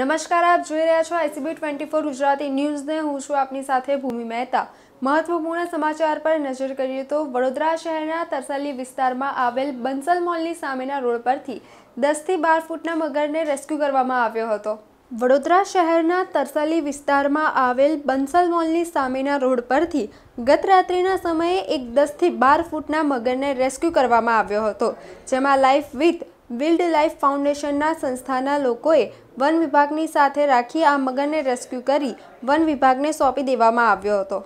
નમસ્કાર આપ જોઈ રહ્યા છો આઈસીબી ટ્વેન્ટી ફોર ગુજરાતી ન્યૂઝને હું છું આપની સાથે ભૂમિ મહેતા મહત્વપૂર્ણ સમાચાર પર નજર કરીએ તો વડોદરા શહેરના તરસાલી વિસ્તારમાં આવેલ બંસલ મોલની સામેના રોડ પરથી દસથી બાર ફૂટના મગરને રેસ્ક્યુ કરવામાં આવ્યો હતો વડોદરા શહેરના તરસાલી વિસ્તારમાં આવેલ બંસલ મોલની સામેના રોડ પરથી ગત રાત્રિના સમયે એક દસથી બાર ફૂટના મગરને રેસ્ક્યુ કરવામાં આવ્યો હતો જેમાં લાઈફ વિથ વિલ્ડ લાઈફ ફાઉન્ડેશનના સંસ્થાના લોકોએ વન વિભાગની સાથે રાખી આ મગરને રેસ્ક્યુ કરી વન વિભાગને સોંપી દેવામાં આવ્યો હતો